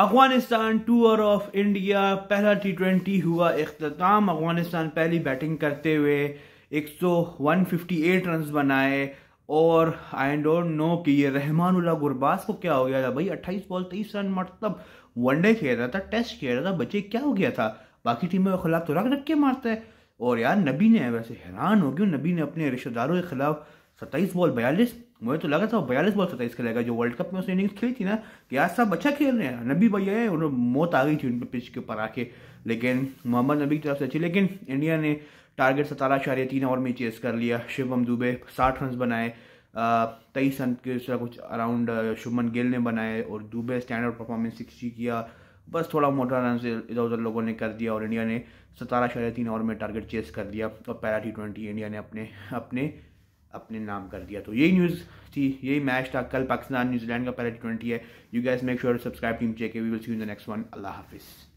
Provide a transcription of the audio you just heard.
Afghanistan tour of India पहला T twenty हुआ अख्ताम अफगानिस्तान पहली बैटिंग करते हुए एक सौ वन फिफ्टी एट रन बनाए और आई डोंट नो कि ये रहमान गुरबास को क्या हो गया था भाई अट्ठाईस बॉल तेईस रन मतलब वनडे खेल रहा था टेस्ट खेल रहा था बच्चे क्या हो गया था बाकी टीमों के खिलाफ तो रख रख के मारता है और यार नबी ने वैसे हैरान हो गया नबी ने अपने रिश्तेदारों के खिलाफ सत्ताईस बॉल बयालीस मुझे तो लगा था बयालीस बॉल सत्ताईस खेलेगा जो वर्ल्ड कप में उसने इनिंग्स खेली थी ना कि आज सब अच्छा खेल रहे हैं नबी भैया है उन्होंने मौत आ गई थी उन पर पिच के ऊपर आके लेकिन मोहम्मद नबी की तरफ से अच्छी लेकिन इंडिया ने टारगेट सतारा शारिया तीन ओवर में चेस कर लिया शिवम दुबे साठ रन बनाए तेईस रन के कुछ अराउंड शुभमन गिल ने बनाए और दुबे स्टैंडर्ड परफॉर्मेंस सिक्सटी किया बस थोड़ा मोटा रन से इधर उधर लोगों ने कर दिया और इंडिया ने सतारा शारिया तीन ओवर में टारगेट चेस कर दिया और पैरा टी ट्वेंटी इंडिया ने अपने अपने अपने नाम कर दिया तो यही न्यूज़ थी यही मैच था कल पाकिस्तान न्यूजीलैंड का पहला टी ट्वेंटी है you guys make sure subscribe team check we will see in the next one अल्लाह हाफिज़